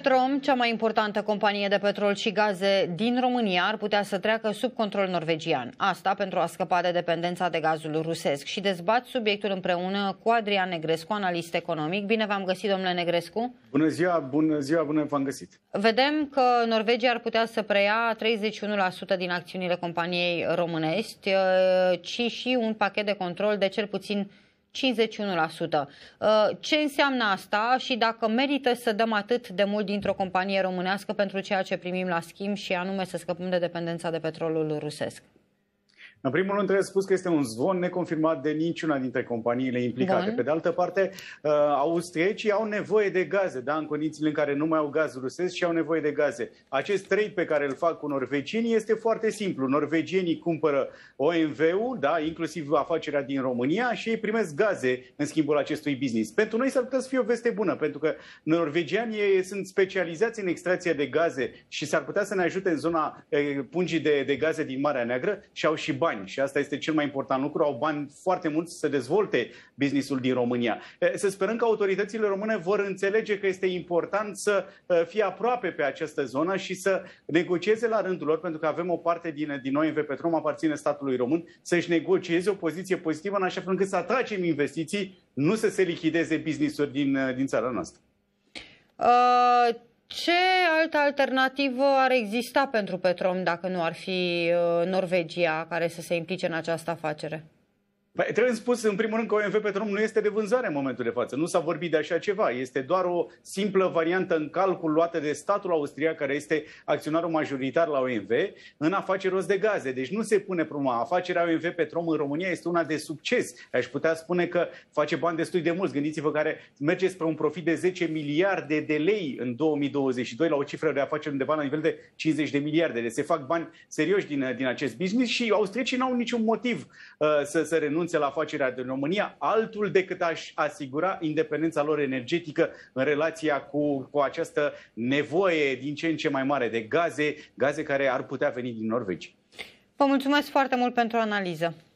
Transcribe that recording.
Petrom, cea mai importantă companie de petrol și gaze din România, ar putea să treacă sub control norvegian. Asta pentru a scăpa de dependența de gazul rusesc. Și dezbat subiectul împreună cu Adrian Negrescu, analist economic. Bine v-am găsit, domnule Negrescu. Bună ziua, bună ziua, bună v-am găsit. Vedem că Norvegia ar putea să preia 31% din acțiunile companiei românești, eh, ci și un pachet de control de cel puțin 51%. Uh, ce înseamnă asta și dacă merită să dăm atât de mult dintr-o companie românească pentru ceea ce primim la schimb și anume să scăpăm de dependența de petrolul rusesc? În primul rând, trebuie spus că este un zvon neconfirmat de niciuna dintre companiile implicate. Bun. Da. Pe de altă parte, uh, austriecii au nevoie de gaze, da, în condițiile în care nu mai au gaz rusesc și au nevoie de gaze. Acest trade pe care îl fac cu norvegienii este foarte simplu. Norvegienii cumpără OMV-ul, da, inclusiv afacerea din România și ei primesc gaze în schimbul acestui business. Pentru noi s-ar putea să fie o veste bună, pentru că norvegianii sunt specializați în extracția de gaze și s-ar putea să ne ajute în zona eh, pungii de, de gaze din Marea Neagră și au și bani bani și asta este cel mai important lucru, au bani foarte mulți să dezvolte businessul din România. Să sperăm că autoritățile române vor înțelege că este important să fie aproape pe această zonă și să negocieze la rândul lor, pentru că avem o parte din, din noi în Vepetrom aparține statului român, să-și negocieze o poziție pozitivă în așa fel încât să atragem investiții, nu să se lichideze business-uri din, din țara noastră. Uh ce altă alternativă ar exista pentru Petrom dacă nu ar fi uh, Norvegia care să se implice în această afacere? Păi, trebuie spus, în primul rând, că OMV Petrom nu este de vânzare în momentul de față. Nu s-a vorbit de așa ceva. Este doar o simplă variantă în calcul luată de statul austriac, care este acționarul majoritar la OMV, în afaceri rost de gaze. Deci nu se pune problema. Afacerea OMV Petrom în România este una de succes. Aș putea spune că face bani destui de mulți. Gândiți-vă care merge spre un profit de 10 miliarde de lei în 2022, la o cifră de afaceri undeva la nivel de 50 de miliarde. Deci se fac bani serioși din, din acest business și austriecii n-au niciun motiv uh, să, să renunțe renunțe la afacerea din România, altul decât a asigura independența lor energetică în relația cu, cu această nevoie din ce în ce mai mare de gaze, gaze care ar putea veni din Norvegia. Vă mulțumesc foarte mult pentru analiză.